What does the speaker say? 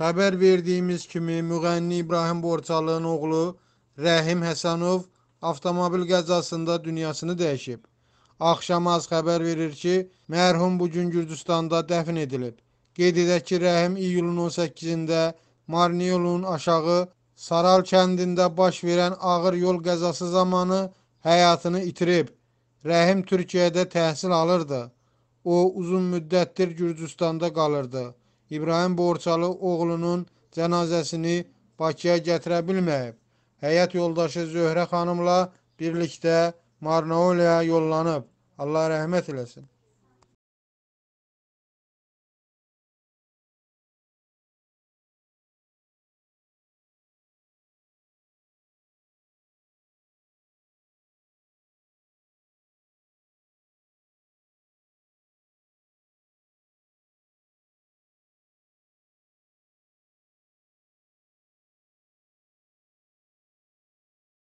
Xəbər verdiyimiz kimi müğənni İbrahim Borçalının oğlu Rəhim Həsənov avtomobil qəzasında dünyasını dəyişib. Axşamaz xəbər verir ki, mərhum bu gün Gürcüstanda dəfn edilib. Qeyd edək ki, Rəhim iyulun 18-də Marniyolun aşağı Saral kəndində baş verən ağır yol qəzası zamanı həyatını itirib. Rəhim Türkiyədə təhsil alırdı. O uzun müddətdir Gürcüstanda qalırdı. İbrahim Borçalı oğlunun cənazəsini Bakıya gətirə bilməyib. Həyat yoldaşı Zöhrə xanımla birlikdə Marnaulaya yollanıb. Allah rəhmət eləsin.